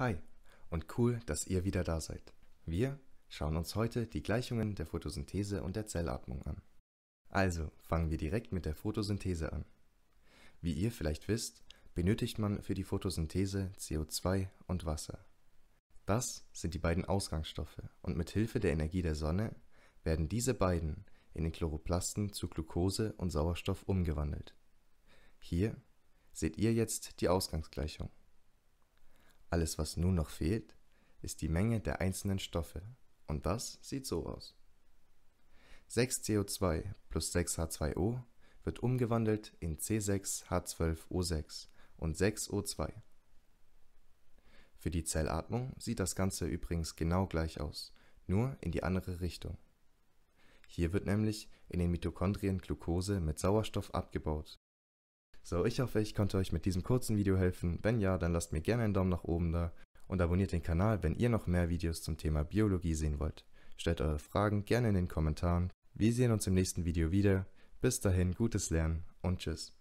Hi und cool, dass ihr wieder da seid. Wir schauen uns heute die Gleichungen der Photosynthese und der Zellatmung an. Also fangen wir direkt mit der Photosynthese an. Wie ihr vielleicht wisst, benötigt man für die Photosynthese CO2 und Wasser. Das sind die beiden Ausgangsstoffe und mit Hilfe der Energie der Sonne werden diese beiden in den Chloroplasten zu Glucose und Sauerstoff umgewandelt. Hier seht ihr jetzt die Ausgangsgleichung. Alles, was nun noch fehlt, ist die Menge der einzelnen Stoffe. Und das sieht so aus. 6CO2 plus 6H2O wird umgewandelt in C6H12O6 und 6O2. Für die Zellatmung sieht das Ganze übrigens genau gleich aus, nur in die andere Richtung. Hier wird nämlich in den Mitochondrien Glucose mit Sauerstoff abgebaut so, ich hoffe, ich konnte euch mit diesem kurzen Video helfen. Wenn ja, dann lasst mir gerne einen Daumen nach oben da und abonniert den Kanal, wenn ihr noch mehr Videos zum Thema Biologie sehen wollt. Stellt eure Fragen gerne in den Kommentaren. Wir sehen uns im nächsten Video wieder. Bis dahin, gutes Lernen und tschüss.